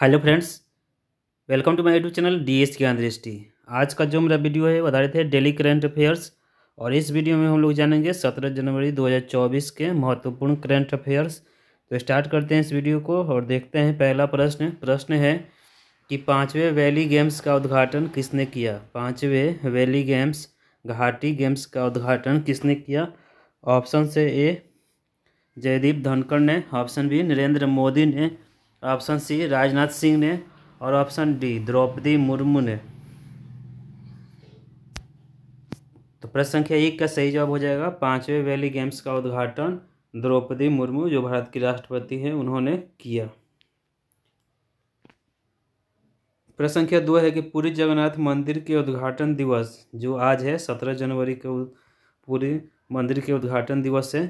hello friends welcome to my YouTube channel D S Gyan Drishti आज का जो मेरा वीडियो है आधारित है डेली करंट अफेयर्स और इस वीडियो में हम लोग जानेंगे सत्रह जनवरी 2024 के महत्वपूर्ण करंट अफेयर्स तो स्टार्ट करते हैं इस वीडियो को और देखते हैं पहला प्रश्न प्रश्न है कि पाँचवें वैली गेम्स का उद्घाटन किसने किया पाँचवें वैली गेम्स घाटी गेम्स का उद्घाटन किसने किया ऑप्शन से ए जयदीप धनखड़ ने ऑप्शन बी नरेंद्र मोदी ने ऑप्शन सी राजनाथ सिंह ने और ऑप्शन डी द्रौपदी मुर्मू ने तो प्रश्न संख्या एक का सही जवाब हो जाएगा पांचवें वैली गेम्स का उद्घाटन द्रौपदी मुर्मू जो भारत की राष्ट्रपति हैं उन्होंने किया प्रश्न संख्या दो है कि पूरी जगन्नाथ मंदिर के उद्घाटन दिवस जो आज है सत्रह जनवरी के पूरी मंदिर के उद्घाटन दिवस है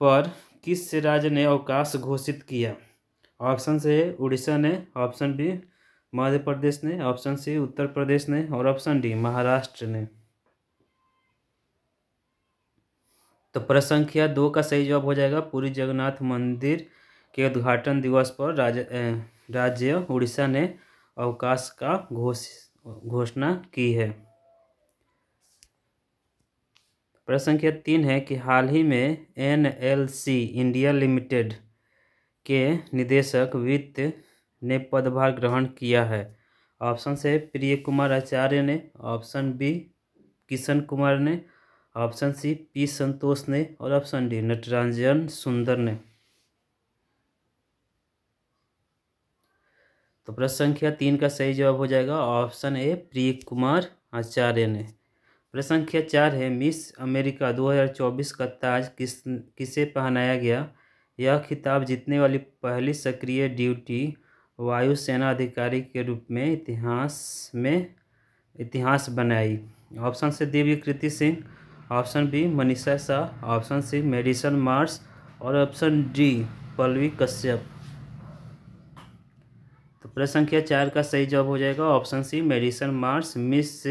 पर किस राज्य ने अवकाश घोषित किया ऑप्शन से है उड़ीसा ने ऑप्शन बी मध्य प्रदेश ने ऑप्शन सी उत्तर प्रदेश ने और ऑप्शन डी महाराष्ट्र ने तो प्रश्न संख्या दो का सही जवाब हो जाएगा पूरी जगन्नाथ मंदिर के उद्घाटन दिवस पर राज्य राज्य उड़ीसा ने अवकाश का घोष घोषणा की है प्रश्न संख्या तीन है कि हाल ही में N L C India limited के निदेशक वित्त ने पदभार ग्रहण किया है ऑप्शन से प्रिय कुमार आचार्य ने ऑप्शन बी किशन कुमार ने ऑप्शन सी पी संतोष ने और ऑप्शन डी नटरंजन सुंदर ने तो प्रश्न संख्या तीन का सही जवाब हो जाएगा ऑप्शन ए प्रिय कुमार आचार्य ने प्रश्न संख्या चार है मिस अमेरिका 2024 का ताज किस किसे पहनाया गया यह खिताब जीतने वाली पहली सक्रिय ड्यूटी वायुसेना अधिकारी के रूप में इतिहास में इतिहास बनाई ऑप्शन से Devi Kriti Singh option B Manisha Shah option C Madison Marsh और ऑप्शन डी पल्लवी कश्यप तो प्रश्न संख्या चार का सही जवाब हो जाएगा option C Madison Marsh Miss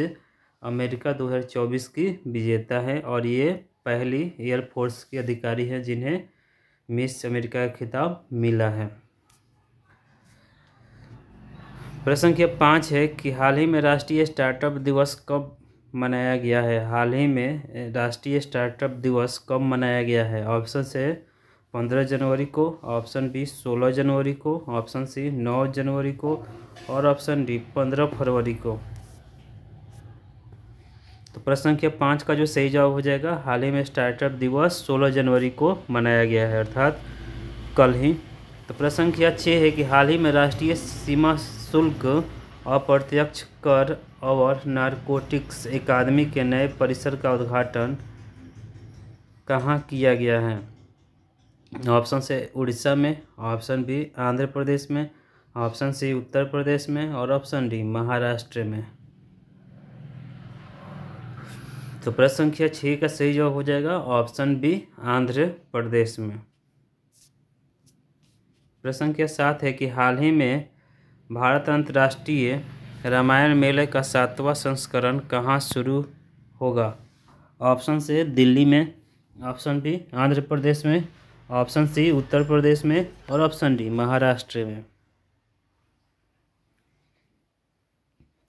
America 2024 की विजेता है और ये पहली एयरफोर्स की अधिकारी है जिन्हें मिस अमेरिका का खिताब मिला है प्रश्न संख्या पाँच है कि हाल ही में राष्ट्रीय स्टार्टअप दिवस कब मनाया गया है हाल ही में राष्ट्रीय स्टार्टअप दिवस कब मनाया गया है ऑप्शन से पंद्रह जनवरी को ऑप्शन बी सोलह जनवरी को ऑप्शन सी नौ जनवरी को और ऑप्शन डी पंद्रह फरवरी को प्रश्न संख्या पाँच का जो सही जवाब हो जाएगा हाल ही में स्टार्टअप दिवस सोलह जनवरी को मनाया गया है अर्थात कल ही तो प्रश्न संख्या छः है कि हाल ही में राष्ट्रीय सीमा शुल्क अप्रत्यक्ष कर और नारकोटिक्स अकादमी के नए परिसर का उद्घाटन कहाँ किया गया है ऑप्शन से उड़ीसा में ऑप्शन बी आंध्र प्रदेश में ऑप्शन सी उत्तर प्रदेश में और ऑप्शन डी महाराष्ट्र में तो प्रश्न संख्या छः का सही जवाब हो जाएगा ऑप्शन बी आंध्र प्रदेश में प्रश्न संख्या सात है कि हाल ही में भारत अंतर्राष्ट्रीय रामायण मेले का सातवां संस्करण कहाँ शुरू होगा ऑप्शन से दिल्ली में ऑप्शन बी आंध्र प्रदेश में ऑप्शन सी उत्तर प्रदेश में और ऑप्शन डी महाराष्ट्र में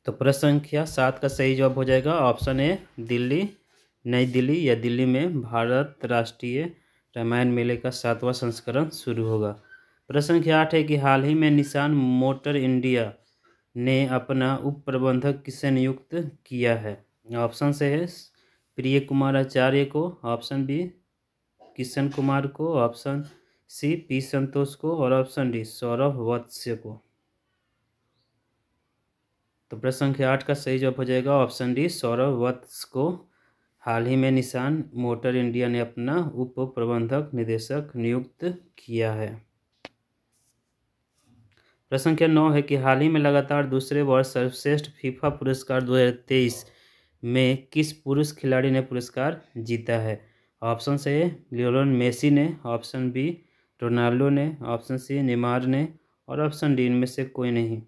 तो प्रश्न संख्या सात का सही जवाब हो जाएगा ऑप्शन ए दिल्ली नई दिल्ली या दिल्ली में भारत राष्ट्रीय रामायण मेले का सातवां संस्करण शुरू होगा प्रश्न संख्या आठ है कि हाल ही में निशान मोटर इंडिया ने अपना उप प्रबंधक किसे नियुक्त किया है ऑप्शन से है प्रिय कुमार आचार्य को ऑप्शन बी किशन कुमार को ऑप्शन सी पी संतोष को और ऑप्शन डी सौरभ वत्स्य को तो प्रश्न संख्या आठ का सही जवाब हो जाएगा ऑप्शन डी सौरभ वत्स को हाल ही में निशान मोटर इंडिया ने अपना उप प्रबंधक निदेशक नियुक्त किया है प्रश्न संख्या नौ है कि हाल ही में लगातार दूसरे वर्ष सर्वश्रेष्ठ फीफा पुरस्कार दो में किस पुरुष खिलाड़ी ने पुरस्कार जीता है ऑप्शन से लियोन मेसी ने ऑप्शन बी रोनाल्डो ने ऑप्शन सी निमार ने और ऑप्शन डी इनमें से कोई नहीं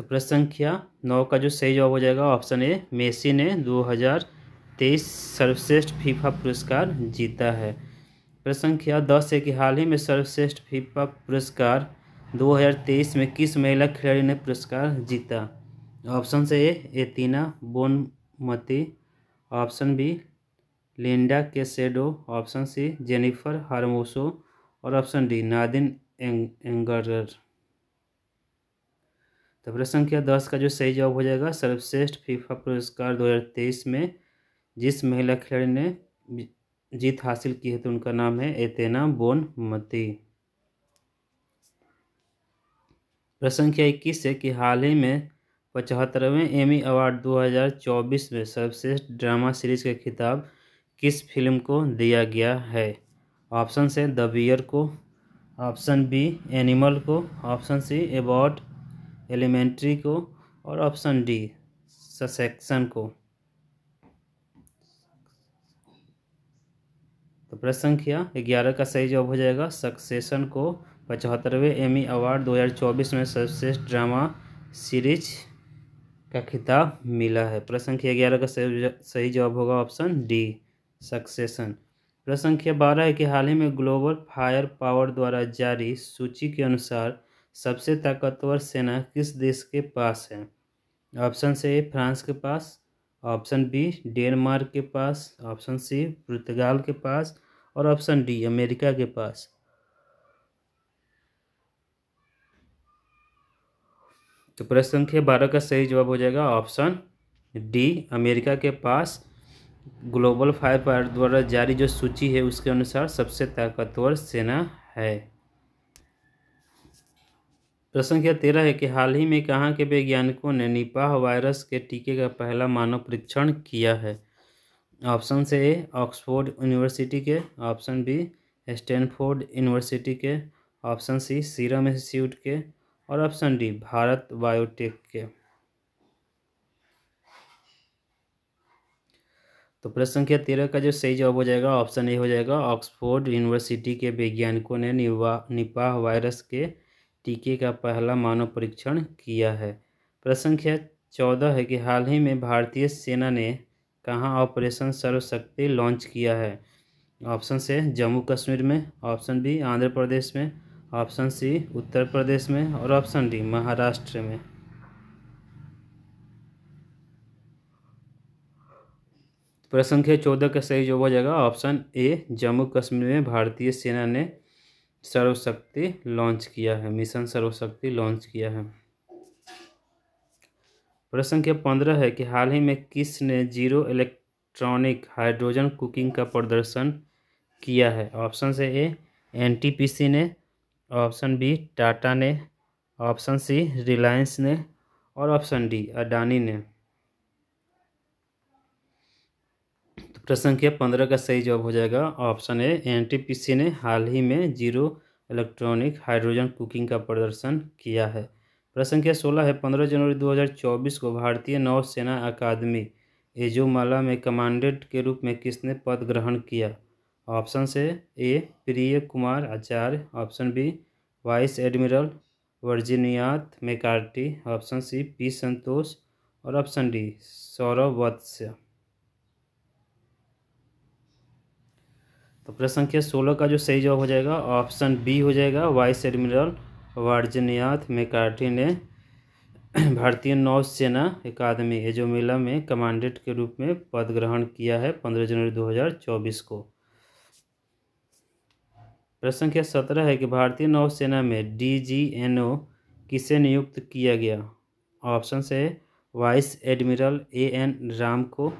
तो प्रश्न संख्या नौ का जो सही जवाब हो जाएगा ऑप्शन ए मेसी ने 2023 सर्वश्रेष्ठ फीफा पुरस्कार जीता है प्रश्न संख्या दस है कि हाल ही में सर्वश्रेष्ठ फीफा पुरस्कार 2023 में किस महिला खिलाड़ी ने पुरस्कार जीता ऑप्शन से A Aitana Bonmati option B Linda Caicedo option C Jennifer Hermoso और ऑप्शन डी नादिन एंग एंगर तो प्रश्न संख्या दस का जो सही जवाब हो जाएगा सर्वश्रेष्ठ फीफा पुरस्कार 2023 में जिस महिला खिलाड़ी ने जीत हासिल की है तो उनका नाम है एतेना बोन मती प्रश्न संख्या इक्कीस है कि हाल ही में पचहत्तरवें एमी अवार्ड 2024 में सर्वश्रेष्ठ ड्रामा सीरीज का खिताब किस फिल्म को दिया गया है ऑप्शन से द बियर को ऑप्शन बी एनिमल को ऑप्शन सी अबाउट एलिमेंट्री को और ऑप्शन डी ससेक्शन को तो प्रश्न संख्या ग्यारह का सही जवाब हो जाएगा सक्सेशन को पचहत्तरवें एमी अवार्ड 2024 में सर्वश्रेष्ठ ड्रामा सीरीज का खिताब मिला है प्रश्न संख्या ग्यारह का सही जवाब होगा ऑप्शन डी सक्सेशन प्रश्न संख्या बारह है कि हाल ही में ग्लोबल फायर पावर द्वारा जारी सूची के अनुसार सबसे ताकतवर सेना किस देश के पास है ऑप्शन से फ्रांस के पास ऑप्शन बी डेनमार्क के पास ऑप्शन सी पुर्तगाल के पास और ऑप्शन डी अमेरिका के पास तो प्रश्न संख्या बारह का सही जवाब हो जाएगा ऑप्शन डी अमेरिका के पास ग्लोबल फायर पावर द्वारा जारी जो सूची है उसके अनुसार सबसे ताकतवर सेना है प्रश्न संख्या तेरह है कि हाल ही में कहाँ के वैज्ञानिकों ने निपाह वायरस के टीके का पहला मानव परीक्षण किया है ऑप्शन से ए ऑक्सफोर्ड यूनिवर्सिटी के ऑप्शन बी स्टैनफोर्ड यूनिवर्सिटी के ऑप्शन सी सीरम इंस्टीट्यूट के और ऑप्शन डी भारत बायोटेक के तो प्रश्न संख्या तेरह का जो सही जवाब हो जाएगा ऑप्शन ए हो जाएगा ऑक्सफोर्ड यूनिवर्सिटी के वैज्ञानिकों ने निपाह वायरस के टीके का पहला मानव परीक्षण किया है प्रश्न संख्या चौदह है कि हाल ही में भारतीय सेना ने कहाँ ऑपरेशन सर्वशक्ति लॉन्च किया है ऑप्शन से जम्मू कश्मीर में ऑप्शन बी आंध्र प्रदेश में ऑप्शन सी उत्तर प्रदेश में और ऑप्शन डी महाराष्ट्र में प्रश्न संख्या चौदह का सही जो हो जाएगा ऑप्शन ए जम्मू कश्मीर में भारतीय सेना ने सर्वशक्ति लॉन्च किया है मिशन सर्वशक्ति लॉन्च किया है प्रश्न संख्या पंद्रह है कि हाल ही में किसने जीरो इलेक्ट्रॉनिक हाइड्रोजन कुकिंग का प्रदर्शन किया है ऑप्शन से ए एनटीपीसी ने ऑप्शन बी टाटा ने ऑप्शन सी रिलायंस ने और ऑप्शन डी अडानी ने प्रश्न संख्या पंद्रह का सही जवाब हो जाएगा ऑप्शन ए एनटीपीसी ने हाल ही में जीरो इलेक्ट्रॉनिक हाइड्रोजन कुकिंग का प्रदर्शन किया है प्रश्न संख्या सोलह है पंद्रह जनवरी 2024 को भारतीय नौसेना अकादमी एजोमाला में कमांडेंट के रूप में किसने पद ग्रहण किया ऑप्शन से A Priya Kumar Acharya option B vice admiral वर्जीनियात McCarty option C P Santosh और ऑप्शन डी सौरभ वत्स्य तो प्रश्न संख्या सोलह का जो सही जवाब हो जाएगा ऑप्शन बी हो जाएगा वाइस एडमिरल वार्जनियाथ मेकार्टी ने भारतीय नौसेना अकादमी एजोमेला में कमांडेंट के रूप में पद ग्रहण किया है पंद्रह जनवरी दो हज़ार चौबीस को प्रश्न संख्या सत्रह है कि भारतीय नौसेना में डी जी एन ओ किसे नियुक्त किया गया ऑप्शन से vice admiral A N Ram को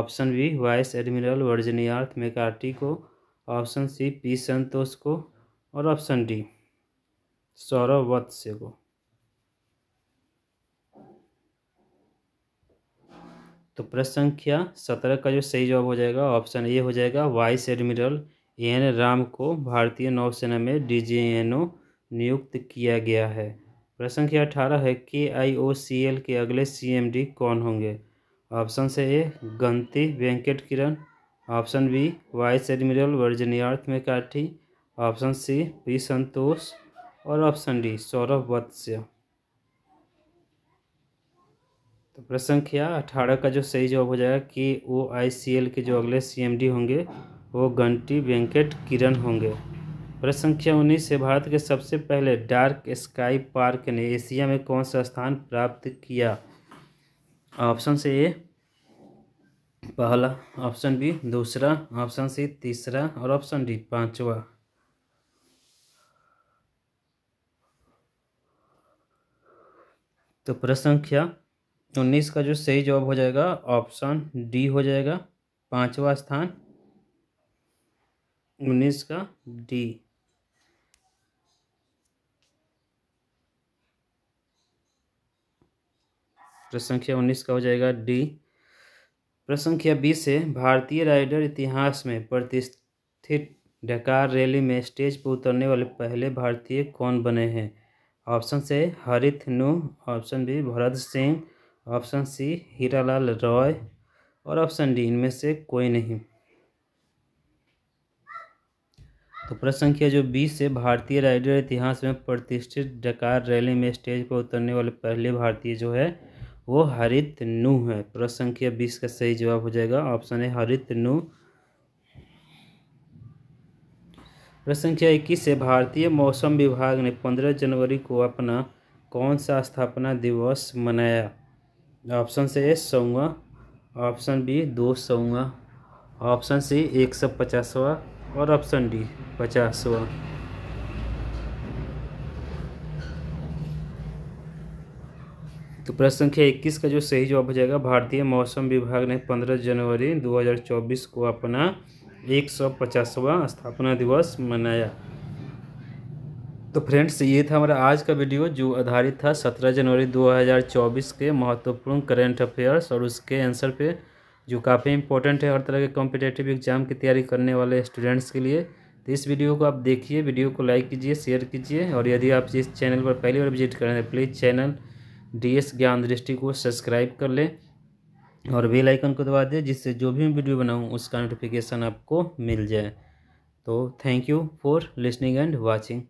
ऑप्शन बी वाइस एडमिरल वर्जनियार्थ मेकार्टी को ऑप्शन सी पी संतोष को और ऑप्शन डी सौरभ वत्स्य को तो प्रश्न संख्या सत्रह का जो सही जवाब हो जाएगा ऑप्शन ए हो जाएगा वाइस एडमिरल एन राम को भारतीय नौसेना में डी जी एन ओ नियुक्त किया गया है प्रश्न संख्या अठारह है के आई ओ सी एल के अगले सी एम डी कौन होंगे ऑप्शन से A Ganti Venkat Kiran option B vice admiral वर्जनियार्थ काठी ऑप्शन सी पी संतोष और ऑप्शन डी सौरभ वत्स्य तो प्रश्न संख्या अठारह का जो सही जवाब हो जाएगा कि ओ आई सी एल के जो अगले सी एम डी होंगे वो घंटी वेंकट किरण होंगे प्रश्न संख्या उन्नीस से भारत के सबसे पहले डार्क स्काई पार्क ने एशिया में कौन सा स्थान प्राप्त किया ऑप्शन से ए पहला ऑप्शन बी दूसरा ऑप्शन सी तीसरा और ऑप्शन डी पांचवा तो प्रश्न संख्या उन्नीस का जो सही जवाब हो जाएगा ऑप्शन डी हो जाएगा पांचवा स्थान उन्नीस का डी प्रश्न संख्या उन्नीस का हो जाएगा डी प्रश्न संख्या बीस से भारतीय राइडर इतिहास में प्रतिष्ठित डकार रैली में स्टेज पर उतरने वाले पहले भारतीय कौन बने हैं ऑप्शन से हरित नू option B Bharat Singh option C Hiralal Roy और ऑप्शन डी इनमें से कोई नहीं तो प्रश्न संख्या जो बीस से भारतीय राइडर इतिहास में प्रतिष्ठित डकार रैली में स्टेज पर उतरने वाले पहले भारतीय जो है वो हरित नु है प्रश्न संख्या बीस का सही जवाब हो जाएगा ऑप्शन है हरित नु प्रश्न संख्या इक्कीस से भारतीय मौसम विभाग ने पंद्रह जनवरी को अपना कौन सा स्थापना दिवस मनाया ऑप्शन से ए सौवा ऑप्शन बी दो सौवा ऑप्शन सी एक सौ पचासवा और ऑप्शन डी पचासवा तो प्रश्न संख्या इक्कीस का जो सही जवाब हो जाएगा भारतीय मौसम विभाग ने पंद्रह जनवरी 2024 को अपना एक सौ पचासवा स्थापना दिवस मनाया तो फ्रेंड्स ये था हमारा आज का वीडियो जो आधारित था 17 जनवरी 2024 के महत्वपूर्ण करेंट अफेयर्स और उसके आंसर पे जो काफ़ी इंपॉर्टेंट है हर तरह के कॉम्पिटेटिव एग्जाम की तैयारी करने वाले स्टूडेंट्स के लिए तो इस वीडियो को आप देखिए वीडियो को लाइक कीजिए शेयर कीजिए और यदि आप इस चैनल पर पहली बार विजिट करें तो please channel D S Gyan दृष्टि को सब्सक्राइब कर लें और बेल आइकन को दबा दें जिससे जो भी मैं वीडियो बनाऊँ उसका नोटिफिकेशन आपको मिल जाए तो thank you for listening and watching